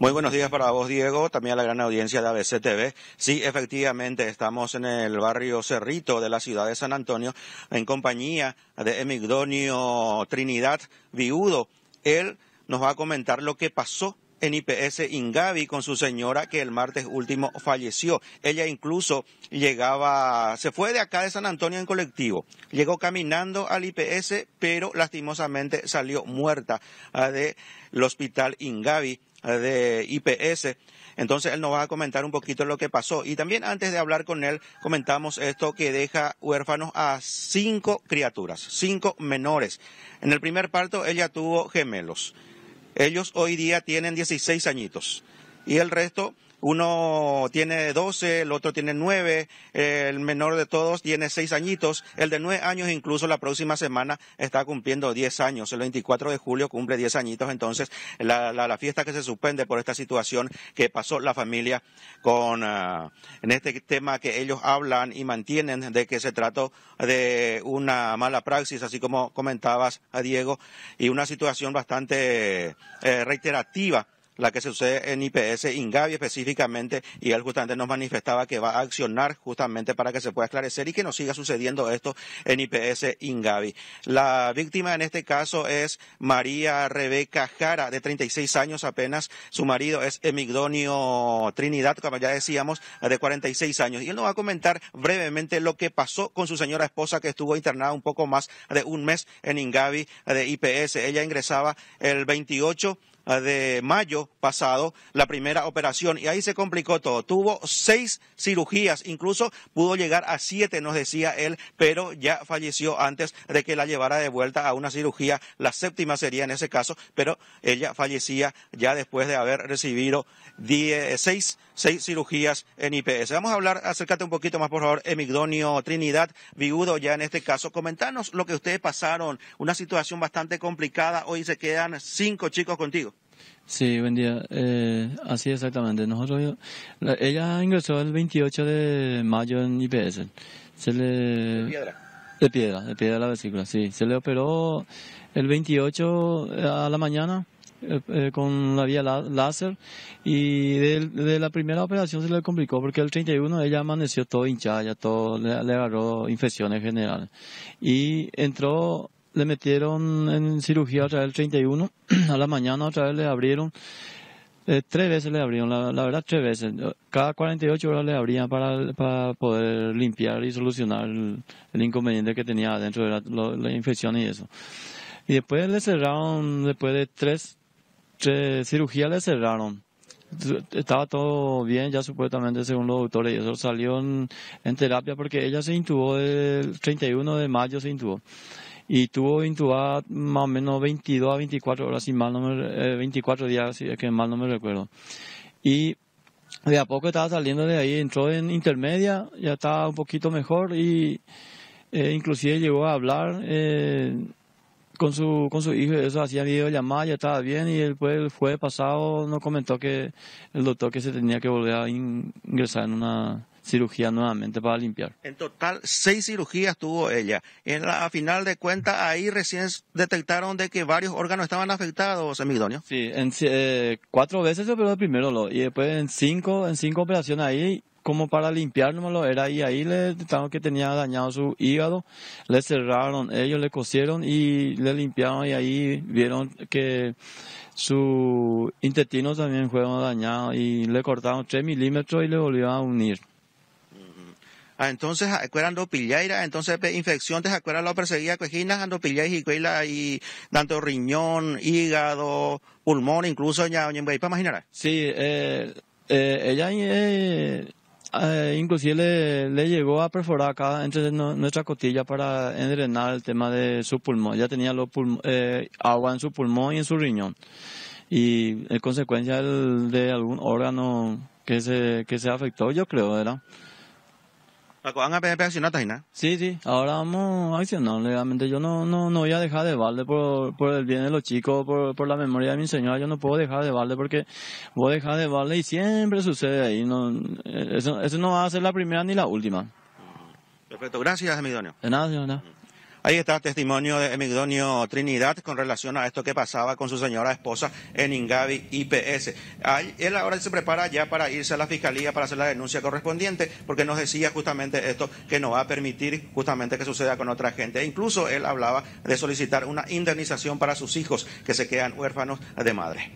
Muy buenos días para vos, Diego, también a la gran audiencia de ABC TV. Sí, efectivamente, estamos en el barrio Cerrito de la ciudad de San Antonio, en compañía de Emigdonio Trinidad Viudo. Él nos va a comentar lo que pasó en IPS Ingavi con su señora que el martes último falleció. Ella incluso llegaba, se fue de acá de San Antonio en colectivo, llegó caminando al IPS, pero lastimosamente salió muerta ah, del hospital Ingavi de IPS. Entonces él nos va a comentar un poquito lo que pasó. Y también antes de hablar con él, comentamos esto que deja huérfanos a cinco criaturas, cinco menores. En el primer parto ella tuvo gemelos. Ellos hoy día tienen 16 añitos. Y el resto uno tiene 12, el otro tiene 9, el menor de todos tiene 6 añitos, el de 9 años incluso la próxima semana está cumpliendo 10 años, el 24 de julio cumple 10 añitos, entonces la, fiesta que se suspende por esta situación que pasó la familia con ah, en este tema que ellos hablan y mantienen de que se trató de una mala praxis, así como comentabas a ah, Diego, y una situación bastante eh, reiterativa la que se sucede en IPS, Ingavi específicamente, y él justamente nos manifestaba que va a accionar justamente para que se pueda esclarecer y que no siga sucediendo esto en IPS, Ingavi. La víctima en este caso es María Rebeca Jara, de 36 años apenas. Su marido es Emigdonio Trinidad, como ya decíamos, de 46 años. Y él nos va a comentar brevemente lo que pasó con su señora esposa que estuvo internada un poco más de un mes en Ingavi de IPS. Ella ingresaba el 28 de mayo pasado, la primera operación, y ahí se complicó todo. Tuvo seis cirugías, incluso pudo llegar a siete, nos decía él, pero ya falleció antes de que la llevara de vuelta a una cirugía. La séptima sería en ese caso, pero ella fallecía ya después de haber recibido seis, seis cirugías en IPS. Vamos a hablar, acércate un poquito más, por favor, Emigdonio Trinidad, viudo ya en este caso. Comentanos lo que ustedes pasaron, una situación bastante complicada. Hoy se quedan cinco chicos contigo. Sí, buen día. Eh, así exactamente. Nosotros, ella ingresó el 28 de mayo en IPS. Se le... De piedra. De piedra, la vesícula, sí. Se le operó el 28 eh, a la mañana eh, con la vía láser y de, la primera operación se le complicó porque el 31 ella amaneció todo hinchada, todo le, le agarró infecciones generales y entró le metieron en cirugía otra vez el 31, a la mañana otra vez le abrieron, eh, tres veces le abrieron, la, verdad tres veces, cada 48 horas le abrían para, poder limpiar y solucionar el, inconveniente que tenía dentro de la, infección y eso. Y después le cerraron, después de tres, cirugías le cerraron estaba todo bien ya supuestamente según los doctores y eso salió en, en terapia porque ella se intubó el 31 de mayo se intubó y tuvo intubada más o menos 22 a 24 horas, si mal no 24 eh, días, que mal no me recuerdo. Y de a poco estaba saliendo de ahí, entró en intermedia, ya estaba un poquito mejor y eh, inclusive llegó a hablar eh, con, su, con su hijo, eso hacía videollamada, ya estaba bien y después el jueves pasado nos comentó que el doctor que se tenía que volver a ingresar en una cirugía nuevamente para limpiar. En total, seis cirugías tuvo ella. En la, a final de cuentas, ahí recién detectaron de que varios órganos estaban afectados, Emigdonio. Sí, en eh, cuatro veces se operó primero y después en cinco, en cinco operaciones ahí como para limpiar lo era y ahí le detectaron que tenía dañado su hígado, le cerraron, ellos le cosieron y le limpiaron y ahí vieron que su intestino también fue dañado y le cortaron tres milímetros y le volvieron a unir. Ah, entonces acuerdan ah, lo pillaira, entonces pues, infección de acuerdan lo perseguía cojina ando pillaira y cuela y tanto riñón, hígado, pulmón, incluso ya oye para imaginar. Sí, eh, eh, ella eh, inclusive le, llegó a perforar acá entre nuestra costilla para endrenar el tema de su pulmón. Ella tenía agua en su pulmón y en su riñón. Y en consecuencia de algún órgano que se, que se afectó, yo creo, ¿verdad? a Sí, sí, ahora vamos a accionar. Realmente yo no, no, no voy a dejar de valer por, por el bien de los chicos, por, por la memoria de mi señora. Yo no puedo dejar de valer porque voy a dejar de valer y siempre sucede ahí. No, eh, eso, eso no va a ser la primera ni la última. Perfecto, gracias, Emidonio. De nada, señora. Ahí está testimonio de Emigdonio Trinidad con relación a esto que pasaba con su señora esposa en Ingavi IPS. él ahora se prepara ya para irse a la fiscalía para hacer la denuncia correspondiente porque nos decía justamente esto que no va a permitir justamente que suceda con otra gente. E incluso él hablaba de solicitar una indemnización para sus hijos que se quedan huérfanos de madre.